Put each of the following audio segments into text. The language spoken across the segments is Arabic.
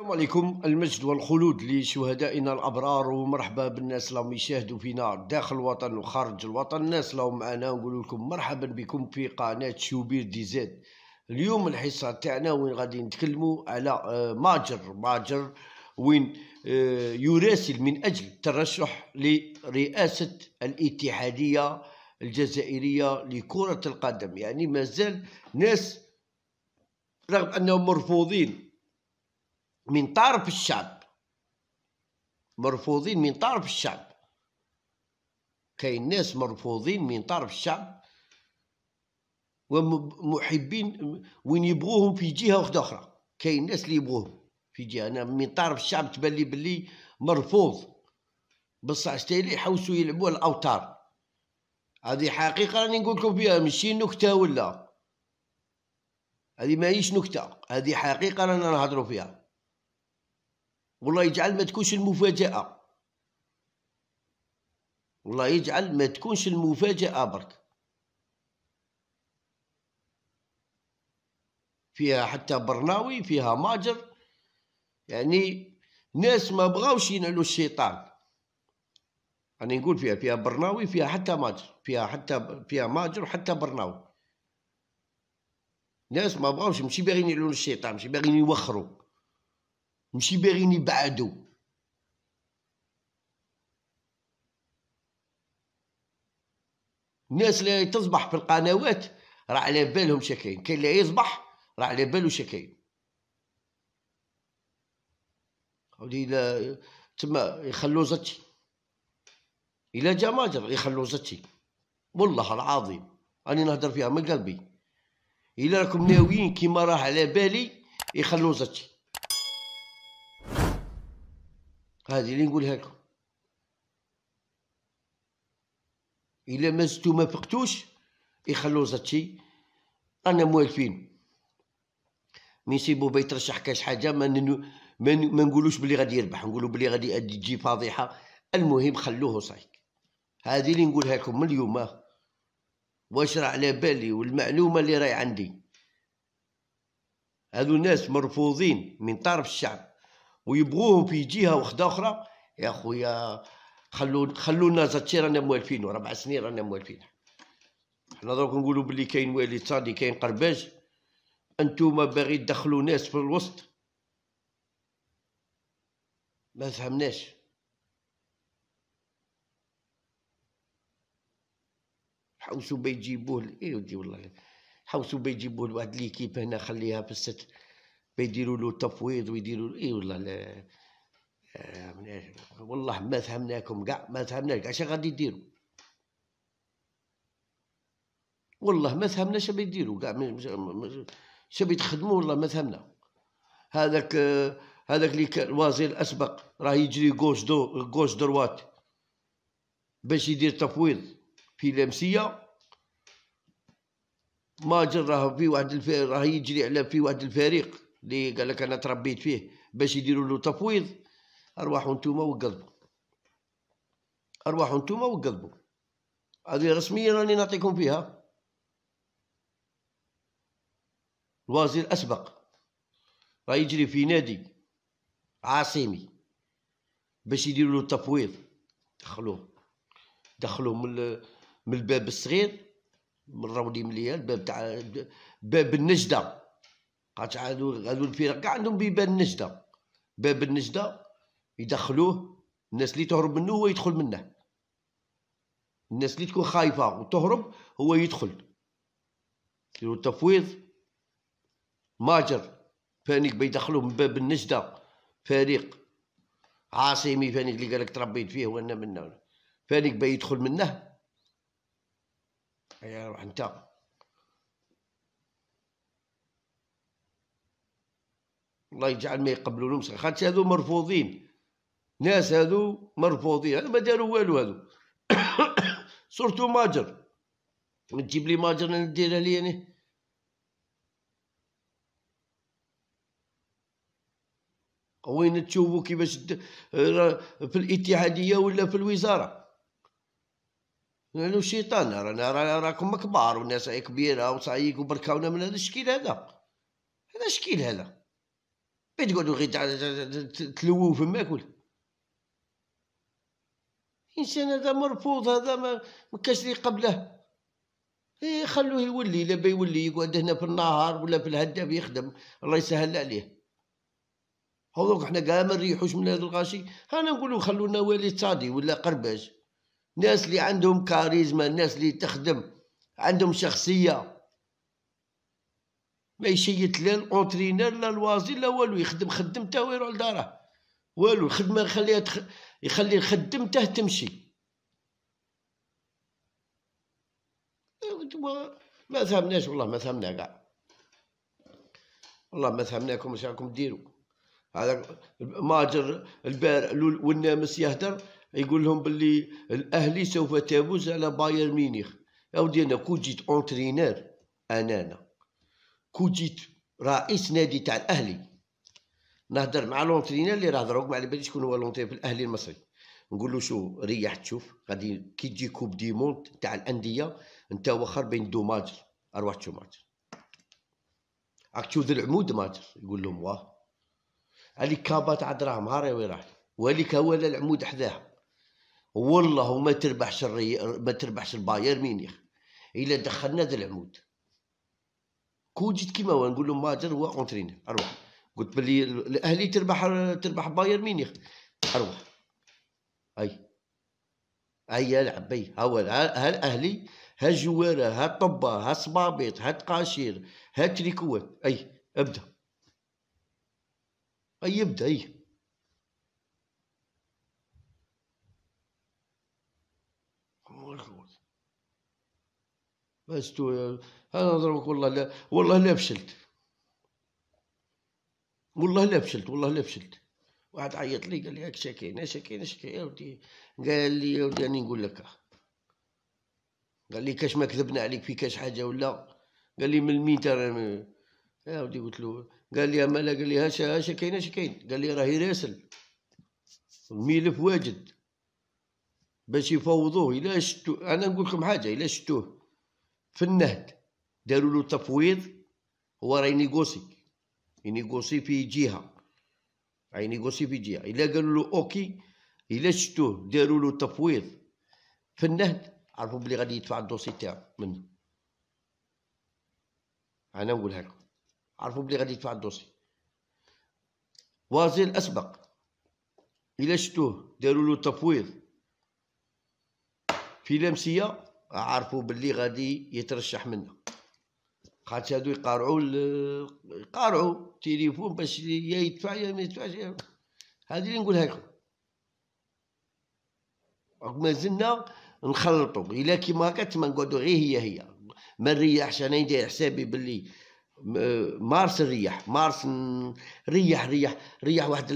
السلام عليكم المجد والخلود لشهدائنا الابرار ومرحبا بالناس اللي يشاهدوا فينا داخل الوطن وخارج الوطن الناس اللي معنا نقول لكم مرحبا بكم في قناه شوبير دي زيد اليوم الحصه تاعنا وين غادي نتكلموا على آه، ماجر ماجر وين آه، يراسل من اجل الترشح لرئاسه الاتحاديه الجزائريه لكره القدم يعني مازال ناس رغم انهم مرفوضين من طرف الشعب مرفوضين من طرف الشعب كاين ناس مرفوضين من طرف الشعب ومحبين وين يبغوهم في جهه واحده اخرى كاين ناس اللي يبغوهم في جهه انا من طرف الشعب تبان لي بلي مرفوض بصح اللي يحوسوا يلعبوا على الاوتار هذه حقيقه راني نقول لكم فيها ماشي نكته ولا هذه ماهيش نكته هذه حقيقه رانا نهضروا فيها والله يجعل ما تكونش المفاجأة والله يجعل ما تكونش المفاجأة برك فيها حتى برناوي فيها ماجر يعني ناس ما بغاوش ينعلوا الشيطان أنا نقول فيها فيها برناوي فيها حتى ماجر فيها حتى فيها ماجر وحتى برناوي ناس ما بغاوش ماشي باغيين يعلون الشيطان ماشي باغيين يوخروا ماشي باغيين يبعدوا الناس اللي تصبح في القنوات راه على بالهم شكاين كاين اللي يصبح راه على بالو شكاين هادي الا تما يخلو زتي الا جا ماجر يخلو زتي والله العظيم راني نهضر فيها من قلبي الا راكم ناويين كيما راه على بالي يخلو زتي هذه اللي نقولها لكم الا ما زدتو ما فقتوش يخلو زاتشي انا موالفين مي يسيبو بيترشح كاش حاجه ما ننو ما, نقولوش بلي غادي يربح نقولو بلي غادي تجي فضيحه المهم خلوه صايك هذه اللي نقولها لكم من اليوم واش راه على بالي والمعلومه اللي راهي عندي هذو ناس مرفوضين من طرف الشعب ويبغوه في جهه واحده اخرى يا خويا خلو خلونا زاتشي رانا موالفين ربع سنين رانا موالفين حنا دروك نقولوا بلي كاين والي تصادي كاين قرباج انتوما باغي تدخلوا ناس في الوسط ما فهمناش حوسوا بيجيبوه ايه والله حوسوا بيجيبوه لواحد ليكيب هنا خليها في الستر فيديروا له تفويض ويديروا له اي والله آه، والله ما فهمناكم كاع ما فهمناش كاع اش غادي يديروا والله ما فهمنا اش بيديروا كاع اش بيتخدموا والله ما فهمنا هذاك آه، هذاك اللي كان الوزير الاسبق راه يجري غوش دو غوش دروات باش يدير تفويض في لمسيه ما جراه في واحد الف... راه يجري على في واحد الفريق اللي قال لك انا تربيت فيه باش يديروا له تفويض ارواحوا نتوما وقلبوا ارواحوا نتوما وقلبوا هذه رسميا راني نعطيكم فيها الوزير اسبق راه يجري في نادي عاصمي باش يديروا له تفويض دخلوه دخلوه من من الباب الصغير من الرولي مليان الباب تاع باب النجده خاطش هادو هادو الفرق كاع عندهم بيبان النجده باب النجده يدخلوه الناس اللي تهرب منه هو يدخل منه الناس اللي تكون خايفه وتهرب هو يدخل كيلو التفويض ماجر فانيك بيدخلوه من باب النجده فريق عاصمي فانيك اللي قالك تربيت فيه وانا منه فانيك بيدخل منه يا روح انت الله يجعل ما يقبلونهمش خاطر هادو مرفوضين ناس هادو مرفوضين هادو ما داروا والو هادو سورتو ماجر تجيب لي ماجر نديرها لي انا وين تشوفوا كيفاش في الاتحاديه ولا في الوزاره لانه شيطان رانا راكم كبار والناس كبيره وصعيك وبركاونا من هذا الشكل هذا هذا الشكل هذا تقعدوا غير تلووا في الماكل الانسان هذا مرفوض هذا ما مكاش لي قبله إيه خلوه يولي لا يولي يقعد هنا في النهار ولا في الهداب يخدم الله يسهل عليه هذوك حنا قاع ما نريحوش من هذا الغاشي انا نقولوا خلونا وليد صادي ولا قرباج ناس اللي عندهم كاريزما الناس اللي تخدم عندهم شخصيه ما يشيت لا الاونترينر لا الوازي لا والو يخدم خدمته ويروح لداره والو الخدمه يخليها تخ... يخلي خدمته تمشي ما فهمناش والله ما فهمنا كاع والله ما فهمناكم واش راكم ديروا هذا ماجر البار والنامس يهدر يقول لهم باللي الاهلي سوف تفوز على بايرن ميونخ يا ودي انا كون جيت اونترينير انانا كوجيت رئيس نادي تاع الاهلي نهضر مع لونترينر اللي راه دروك ما على باليش شكون هو لونترينر في الاهلي المصري نقول له شو ريح تشوف غادي كي تجي كوب دي موند تاع الانديه انت وخر بين دو ماتش اروح تشوف ماتش راك تشوف العمود ماتش يقول لهم واه علي كابا تاع دراهم هاري وين راح ولك هو العمود حداها والله ما تربحش الري... ما تربحش البايرن ميونخ الا دخلنا ذا العمود كون جيت كيما هو نقول لهم مهاجر هو اونترينر اروح قلت بلي الاهلي تربح تربح بايرن ميونخ اروح اي اي العب اي ها هو ها الاهلي ها الجواره ها الطبه ها الصبابيط ها التقاشير ها التريكوات اي ابدا اي ابدا اي بس تو انا نضربك والله لا والله لا فشلت والله لا فشلت والله لا فشلت واحد عيط لي قال لي هاك شكينا شكينا شكينا يا ودي قال لي يا ودي راني نقول لك قال لي كاش ما كذبنا عليك في كاش حاجه ولا قال لي من مين ترى يا ودي قلت له قال لي مالا قال لي هاش هاش كاين شكاين قال لي راهي راسل الملف واجد باش يفوضوه الا شتو انا نقول لكم حاجه الا شتوه في النهد داروا له تفويض هو راه ينيغوسي ينيغوسي في جهه راه ينيغوسي في جهه الا قالوا له اوكي الا شتوه داروا له تفويض في النهد عرفوا بلي غادي يدفع الدوسي تاعو منه انا نقولها لكم عرفوا بلي غادي يدفع الدوسي وزير اسبق الا شتوه داروا له تفويض في لمسيه عرفوا بلي غادي يترشح منه خاطر هادو يقارعوا يقارعوا التليفون باش يا يدفع يا ما يدفعش هادي اللي نقولها لكم مازلنا نخلطوا الا كيما هكا تما نقعدوا غير هي هي ما نريحش انا ندير حسابي باللي مارس نريح مارس ريح ريح ريح واحد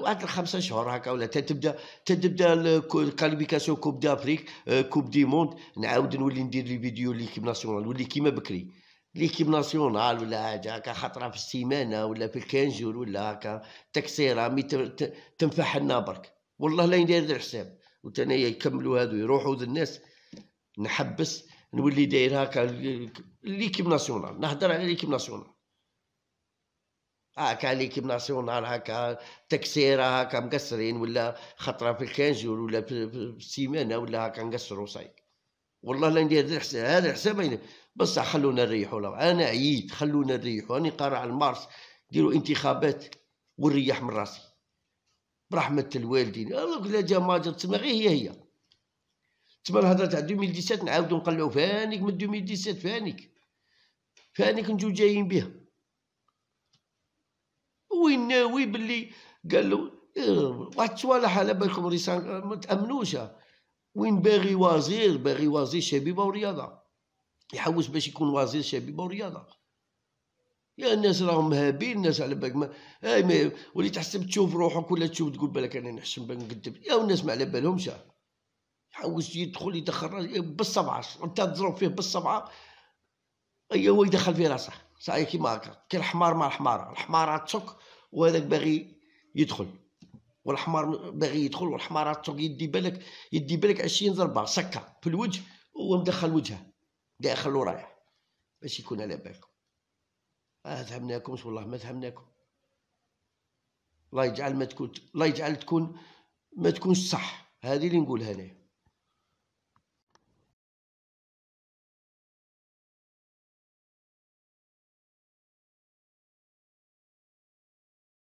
واحد الخمسة شهور هكا ولا تتبدا تتبدا الكاليفيكاسيون كوب دافريك كوب دي موند نعاود نولي ندير لي فيديو ليكيب ناسيونال نولي كيما بكري ليكيب ناسيونال ولا حاجه هكا خطره في السيمانه ولا في الكانجور ولا هكا تكسيره مي تنفح لنا برك والله لا يدير الحساب وتنايا يكملوا هادو يروحوا ذو الناس نحبس نولي داير هكا ليكيب ناسيونال نهضر على ليكيب ناسيونال هكا ليكيب ناسيونال هكا تكسيره هكا مقصرين ولا خطره في الكانجور ولا في السيمانه ولا هكا نقصروا صاي والله لا ندير هذا الحساب هذا الحساب بصح خلونا نريحوا انا عييت خلونا نريحوا راني قارع المارس ديروا انتخابات ونريح من راسي برحمه الوالدين الله لا جا ماجر تسمى غير هي هي تسمى الهضره تاع 2017 نعاودوا نقلعوا فانيك من 2017 فانيك فانيك نجو جايين بها وين ناوي باللي قال له إيه، واحد الصوالح على بالكم ريسان ما تامنوش وين باغي وزير باغي وزير شبيبه ورياضه يحوس باش يكون وزير شبيبه ورياضه يا الناس راهم هابين الناس على بالك ما اي وليت تحسب تشوف روحك ولا تشوف تقول بالك انا نحشم بالك نكذب يا الناس ما على بالهمش يحوس يدخل يدخل بالصبعه انت تضرب فيه بالصبعه اي هو يدخل في راسه صحيح كيما هكا كي الحمار مع الحمار الحمار تشك وهذاك باغي يدخل والحمار باغي يدخل والحمار تشك يدي بالك يدي بالك 20 ضربه سكه في الوجه هو مدخل وجهه داخل خلو رايح باش يكون على بالكم اه فهمناكمش والله ما فهمناكم الله يجعل ما تكون الله يجعل تكون ما تكونش صح هذه اللي نقولها انايا